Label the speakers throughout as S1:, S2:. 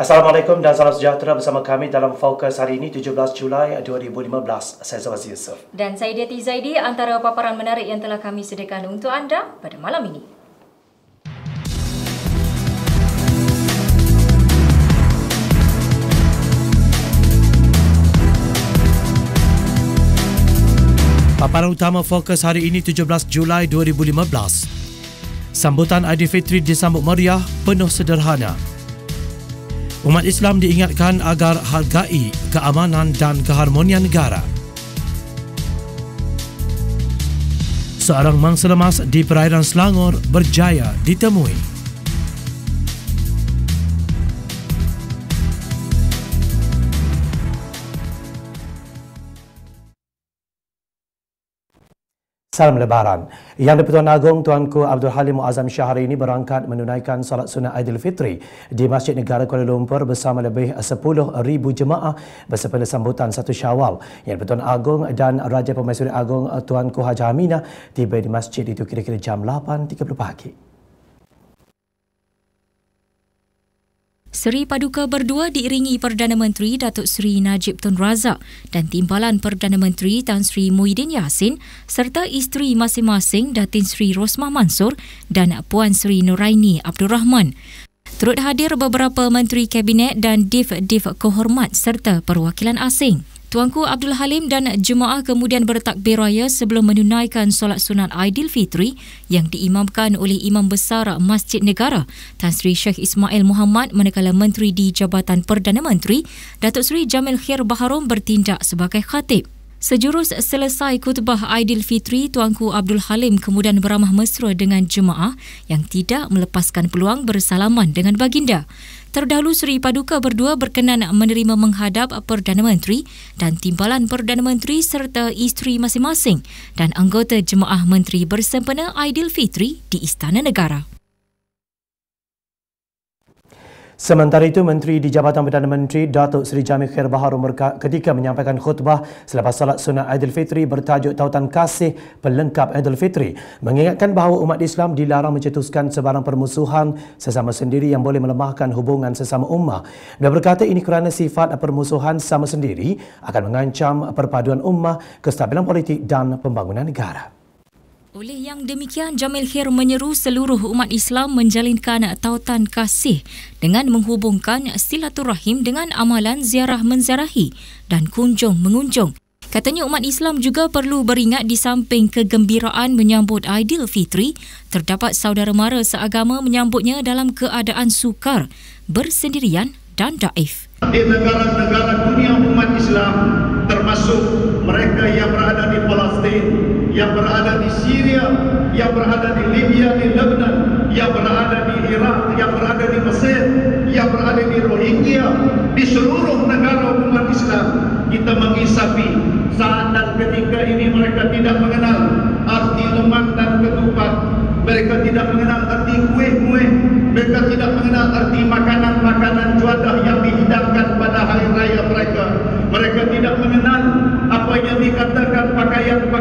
S1: Assalamualaikum dan salam sejahtera bersama kami dalam Fokus hari ini 17 Julai 2015. Saya Zawazi
S2: Yusof. Dan saya Dati Zaidi antara paparan menarik yang telah kami sediakan untuk anda pada malam ini.
S1: Paparan utama fokus hari ini 17 Julai 2015. Sambutan Aidilfitri disambut meriah, penuh sederhana. Umat Islam diingatkan agar hargai keamanan dan keharmonian negara. Seorang mangsa lemas di perairan Selangor berjaya ditemui. Salam Lebaran. Yang di-Pertuan Agong Tuanku Abdul Halim Muazzam Shah hari ini berangkat menunaikan solat sunat Aidilfitri di Masjid Negara Kuala Lumpur bersama lebih 10,000 jemaah bersepeda sambutan satu syawal. Yang di-Pertuan Agong dan Raja Pemaisuri Agong Tuanku Haji Aminah tiba di masjid itu kira-kira jam 8.30 pagi.
S2: Seri Paduka berdua diiringi Perdana Menteri Datuk Seri Najib Tun Razak dan timbalan Perdana Menteri Tan Sri Muhyiddin Yassin serta isteri masing-masing Datin Sri Rosmah Mansur dan Puan Seri Nuraini Abdul Rahman. Turut hadir beberapa menteri kabinet dan div-div kehormat serta perwakilan asing. Tuanku Abdul Halim dan Jemaah kemudian bertakbir raya sebelum menunaikan solat sunat Aidilfitri yang diimamkan oleh Imam Besar Masjid Negara Tan Sri Sheikh Ismail Muhammad manakala Menteri di Jabatan Perdana Menteri Datuk Seri Jamil Khair Baharum bertindak sebagai khatib. Sejurus selesai khutbah Aidilfitri, Tuanku Abdul Halim kemudian beramah mesra dengan jemaah yang tidak melepaskan peluang bersalaman dengan baginda. Terdahulu Seri Paduka berdua berkenan menerima menghadap Perdana Menteri dan timbalan Perdana Menteri serta isteri masing-masing dan anggota jemaah menteri bersempena Aidilfitri di Istana Negara.
S1: Sementara itu, Menteri di Jabatan Perdana Menteri Datuk Seri Jamil Khair Baharu Merka ketika menyampaikan khutbah selepas salat sunat Aidilfitri bertajuk Tautan Kasih Pelengkap Aidilfitri mengingatkan bahawa umat Islam dilarang mencetuskan sebarang permusuhan sesama sendiri yang boleh melemahkan hubungan sesama umat. Dia berkata ini kerana sifat permusuhan sesama sendiri akan mengancam perpaduan umat, kestabilan politik dan pembangunan negara.
S2: Oleh yang demikian, Jamil Khair menyeru seluruh umat Islam menjalinkan tautan kasih dengan menghubungkan silaturahim dengan amalan ziarah menziarahi dan kunjung mengunjung. Katanya umat Islam juga perlu beringat di samping kegembiraan menyambut Fitri, terdapat saudara mara seagama menyambutnya dalam keadaan sukar, bersendirian dan daif.
S3: Di negara-negara dunia umat Islam termasuk mereka yang berada di Palestin yang berada di Syria, yang berada di Libya, di Lebanon, yang berada di Iraq, yang berada di Mesir, yang berada di Rohingya, di seluruh negara umat Islam, kita mengisapi saat dan ketika ini mereka tidak mengenal arti lemak dan ketupat, mereka tidak mengenal arti kuih-kuih, mereka tidak mengenal arti makanan-makanan juadah yang dihidangkan pada hari raya mereka. Mereka tidak mengenal apa yang dikatakan pakaian-pakaian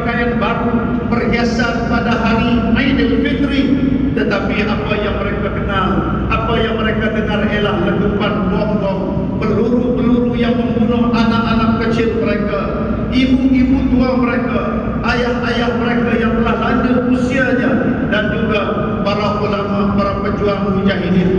S3: tetapi apa yang mereka kenal, apa yang mereka dengar ialah letupan bom-bom, peluru-peluru yang membunuh anak-anak kecil mereka, ibu-ibu tua mereka, ayah-ayah mereka yang telah lanjut usianya dan juga para ulama, para pejuang mujahidin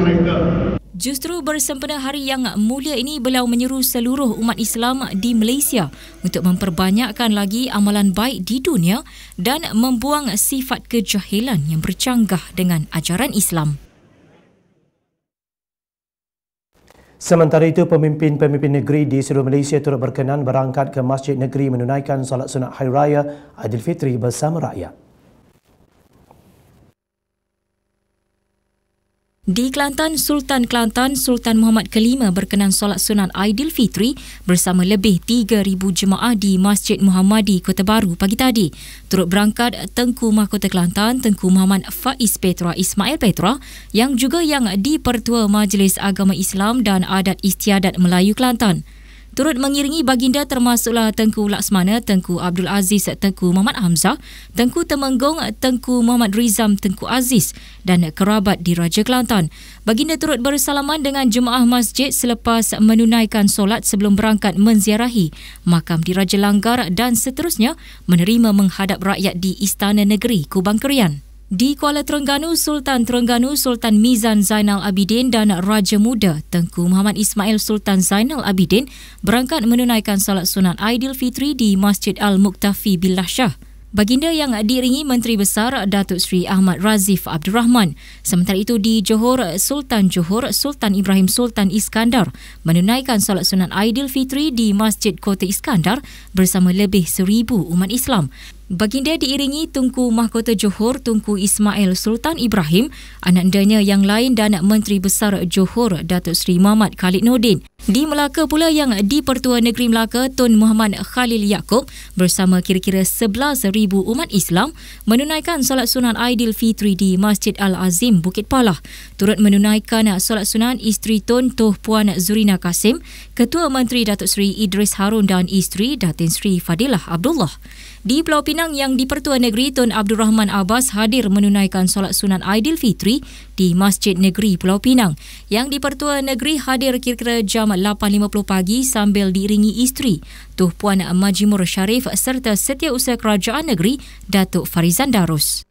S2: Justru bersempena hari yang mulia ini beliau menyeru seluruh umat Islam di Malaysia untuk memperbanyakkan lagi amalan baik di dunia dan membuang sifat kejahilan yang bercanggah dengan ajaran Islam.
S1: Sementara itu, pemimpin-pemimpin negeri di seluruh Malaysia turut berkenan berangkat ke Masjid Negeri menunaikan salat sunat Hari Raya Aidilfitri bersama rakyat.
S2: Di Kelantan, Sultan Kelantan Sultan Muhammad V berkenan solat sunat Aidilfitri bersama lebih 3,000 jemaah di Masjid Muhammadi Kota Baru pagi tadi. Turut berangkat Tengku Mahkota Kelantan Tengku Muhammad Faiz Petra Ismail Petra yang juga yang dipertua Majlis Agama Islam dan Adat Istiadat Melayu Kelantan turut mengiringi baginda termasuklah Tengku Laksmana, Tengku Abdul Aziz, Tengku Muhammad Hamzah, Tengku Temenggong, Tengku Muhammad Rizam, Tengku Aziz dan kerabat di Raja Kelantan. Baginda turut bersalaman dengan jemaah masjid selepas menunaikan solat sebelum berangkat menziarahi makam di Raja Langgar dan seterusnya menerima menghadap rakyat di Istana Negeri Kubang Kerian. Di Kuala Terengganu, Sultan Terengganu Sultan Mizan Zainal Abidin dan Raja Muda Tengku Muhammad Ismail Sultan Zainal Abidin berangkat menunaikan salat sunat Aidilfitri di Masjid Al-Muktafi Billah Shah. Baginda yang diringi Menteri Besar Datuk Seri Ahmad Razif Abdul Rahman. Sementara itu di Johor, Sultan Johor Sultan Ibrahim Sultan Iskandar menunaikan salat sunat Aidilfitri di Masjid Kota Iskandar bersama lebih seribu umat Islam. Baginda diiringi Tunku Mahkota Johor Tunku Ismail Sultan Ibrahim, anak dendanya yang lain dan anak Menteri Besar Johor Datuk Seri Muhammad Khalid Nordin. Di Melaka pula yang di Pertua Negeri Melaka Tun Muhammad Khalil Yaakob bersama kira-kira 11,000 umat Islam menunaikan solat sunat fitri di Masjid Al-Azim Bukit Palah turut menunaikan solat sunat isteri Tun Toh Puan Zurina Kasim, Ketua Menteri Datuk Seri Idris Harun dan isteri Datin Seri Fadilah Abdullah. Di Pulau Pinang Pinang Yang di-Pertua Negeri Tun Abdul Rahman Abbas hadir menunaikan solat sunat Aidilfitri di Masjid Negeri Pulau Pinang. Yang di-Pertua Negeri hadir kira-kira jam 8.50 pagi sambil diiringi isteri, Tuh Puan Majimur Sharif serta setiausaha kerajaan negeri Datuk Farizan Darus.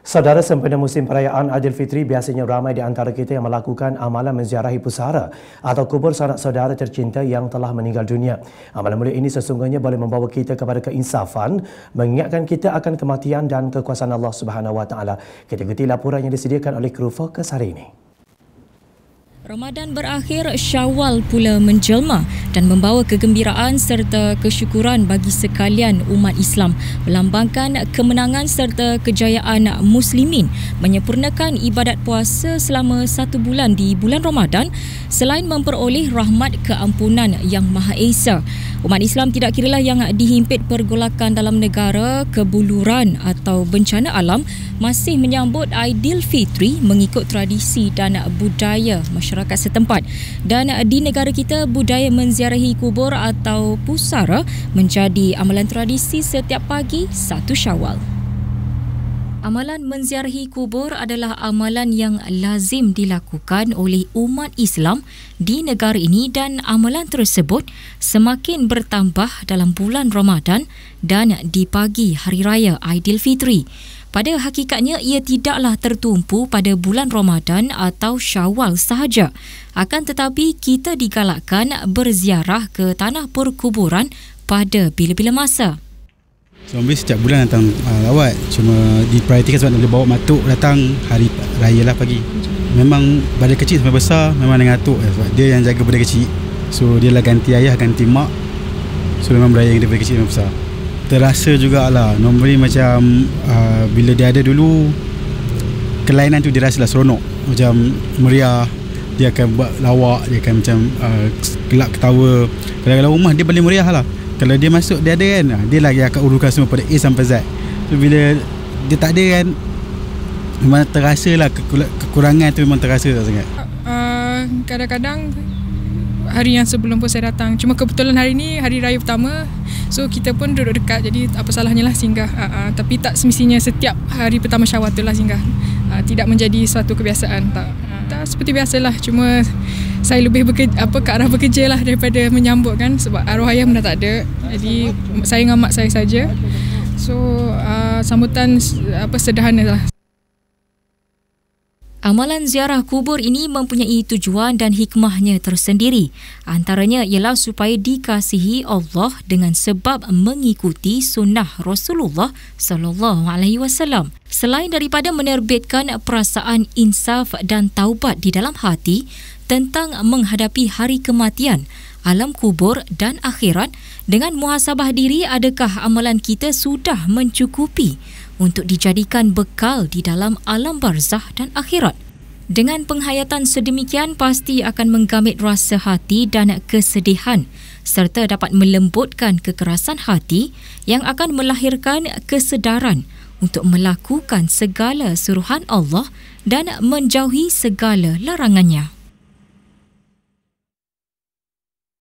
S1: Saudara sempena musim perayaan Adil Fitri biasanya ramai di antara kita yang melakukan amalan menziarahi pusara atau kubur sanak saudara tercinta yang telah meninggal dunia. Amalan mulia ini sesungguhnya boleh membawa kita kepada keinsafan, mengingatkan kita akan kematian dan kekuasaan Allah Subhanahu Wa Taala. Kita ikuti laporan yang disediakan oleh kru fokus hari ini.
S2: Ramadan berakhir, Syawal pula menjelma dan membawa kegembiraan serta kesyukuran bagi sekalian umat Islam, melambangkan kemenangan serta kejayaan muslimin menyempurnakan ibadat puasa selama satu bulan di bulan Ramadan selain memperoleh rahmat keampunan Yang Maha Esa. Umat Islam tidak kira lah yang dihimpit pergolakan dalam negara, kebuluran atau bencana alam masih menyambut Aidilfitri mengikut tradisi dan budaya masyarakat masyarakat setempat. Dan eh, di negara kita, budaya menziarahi kubur atau pusara menjadi amalan tradisi setiap pagi satu syawal. Amalan menziarahi kubur adalah amalan yang lazim dilakukan oleh umat Islam di negara ini dan amalan tersebut semakin bertambah dalam bulan Ramadan dan di pagi hari raya Aidilfitri. Fitri pada hakikatnya ia tidaklah tertumpu pada bulan Ramadan atau Syawal sahaja. Akan tetapi kita digalakkan berziarah ke tanah perkuburan pada bila-bila masa.
S1: Zombie setiap bulan datang uh, lawat Cuma diperhatikan sebab boleh bawa matuk datang hari raya lah pagi Memang badan kecil sampai besar memang dengan atuk eh, Sebab dia yang jaga badan kecil So dia lah ganti ayah, ganti mak So memang beraya yang dia kecil sampai besar terasa jugalah normally macam uh, bila dia ada dulu kelainan tu dia rasalah seronok macam meriah dia akan buat lawak dia akan macam uh, gelak ketawa kalau rumah dia paling meriah lah kalau dia masuk dia ada kan ah, dia lah yang akan urutkan semua pada A sampai Z so bila dia tak ada kan memang terasa lah kekurangan tu memang terasa tak sangat
S2: uh, kadang-kadang hari yang sebelum pun saya datang cuma kebetulan hari ni hari raya pertama So kita pun duduk dekat jadi apa salahnya lah singgah uh, uh, Tapi tak semestinya setiap hari pertama syawal tu lah singgah uh, Tidak menjadi suatu kebiasaan tak tak seperti biasalah cuma saya lebih bekerja, apa ke arah bekerja lah daripada menyambut kan sebab arwah ayah dah tak ada jadi saya dengan mak saya saja so uh, sambutan apa sederhana lah Amalan ziarah kubur ini mempunyai tujuan dan hikmahnya tersendiri. Antaranya ialah supaya dikasihi Allah dengan sebab mengikuti sunnah Rasulullah sallallahu alaihi wasallam. Selain daripada menerbitkan perasaan insaf dan taubat di dalam hati tentang menghadapi hari kematian, alam kubur dan akhirat, dengan muhasabah diri adakah amalan kita sudah mencukupi untuk dijadikan bekal di dalam alam barzah dan akhirat. Dengan penghayatan sedemikian pasti akan menggamit rasa hati dan kesedihan serta dapat melembutkan kekerasan hati yang akan melahirkan kesedaran untuk melakukan segala suruhan Allah dan menjauhi segala larangannya.